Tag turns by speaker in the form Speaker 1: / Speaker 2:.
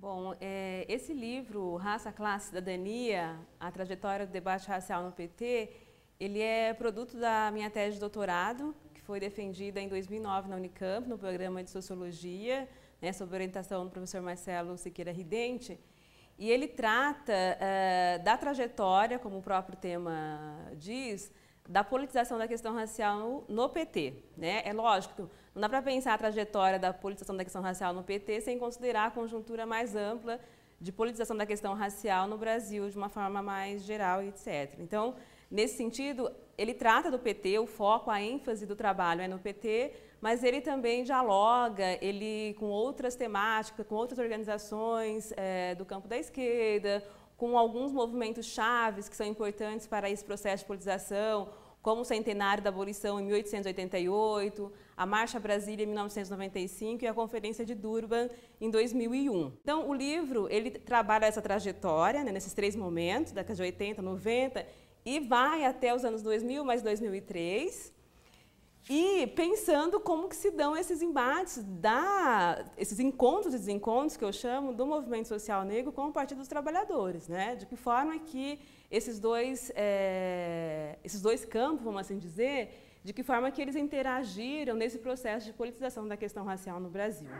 Speaker 1: Bom, é, esse livro, Raça, Classe, Cidadania, a trajetória do debate racial no PT, ele é produto da minha tese de doutorado, que foi defendida em 2009 na Unicamp, no programa de Sociologia, né, sob orientação do professor Marcelo Siqueira Ridente. E ele trata uh, da trajetória, como o próprio tema diz, da politização da questão racial no PT. Né? É lógico, não dá para pensar a trajetória da politização da questão racial no PT sem considerar a conjuntura mais ampla de politização da questão racial no Brasil de uma forma mais geral, etc. Então, nesse sentido, ele trata do PT, o foco, a ênfase do trabalho é no PT, mas ele também dialoga ele com outras temáticas, com outras organizações é, do campo da esquerda, com alguns movimentos chaves que são importantes para esse processo de politização, como o centenário da abolição em 1888, a Marcha Brasília em 1995 e a Conferência de Durban em 2001. Então, o livro ele trabalha essa trajetória né, nesses três momentos, décadas de 80, 90 e vai até os anos 2000 mais 2003 e pensando como que se dão esses embates, da, esses encontros e desencontros que eu chamo do movimento social negro com o Partido dos Trabalhadores, né? De que forma que esses dois, é, esses dois campos, vamos assim dizer, de que forma que eles interagiram nesse processo de politização da questão racial no Brasil.